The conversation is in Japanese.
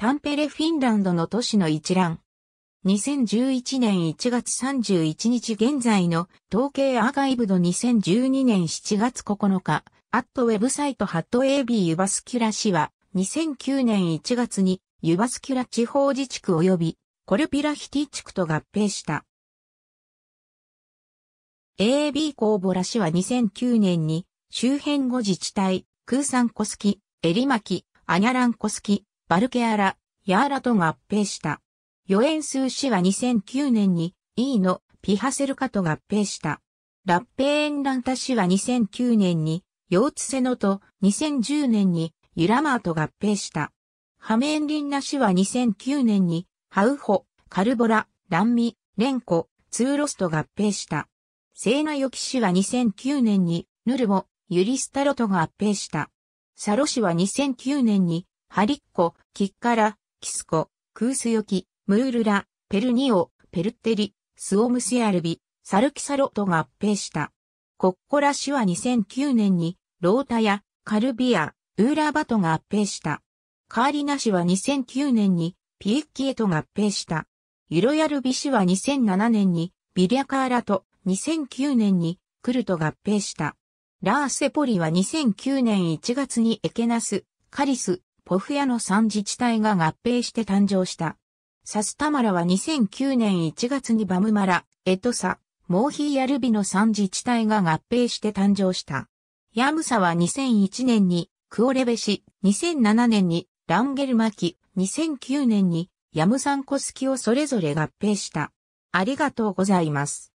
タンペレフィンランドの都市の一覧。2011年1月31日現在の統計アーカイブド2012年7月9日、アットウェブサイトハット AB ユバスキュラ市は2009年1月にユバスキュラ地方自治区及びコルピラヒティ地区と合併した。AB コーボラ市は2009年に周辺5自治体、クーサンコスキ、エリマキ、アニャランコスキ、バルケアラ、ヤーラと合併した。ヨエンスー氏は2009年に E のピハセルカと合併した。ラッペーンランタ氏は2009年にヨーツセノと2010年にユラマーと合併した。ハメンリンナ氏は2009年にハウホ、カルボラ、ランミ、レンコ、ツーロスと合併した。セーナヨキ氏は2009年にヌルボ、ユリスタロと合併した。サロ氏は2009年にハリッコ、キッカラ、キスコ、クースヨキ、ムールラ、ペルニオ、ペルッテリ、スオムシアルビ、サルキサロと合併した。コッコラ氏は2009年に、ロータやカルビア、ウーラーバと合併した。カーリナ氏は2009年に、ピエッキエと合併した。ユロヤルビ氏は2007年に、ビリャカーラと2009年に、クルと合併した。ラーセポリは2009年1月にエケナス、カリス、ポフヤの3自治体が合併して誕生した。サスタマラは2009年1月にバムマラ、エトサ、モーヒーヤルビの3自治体が合併して誕生した。ヤムサは2001年にクオレベシ、2007年にランゲルマキ、2009年にヤムサンコスキをそれぞれ合併した。ありがとうございます。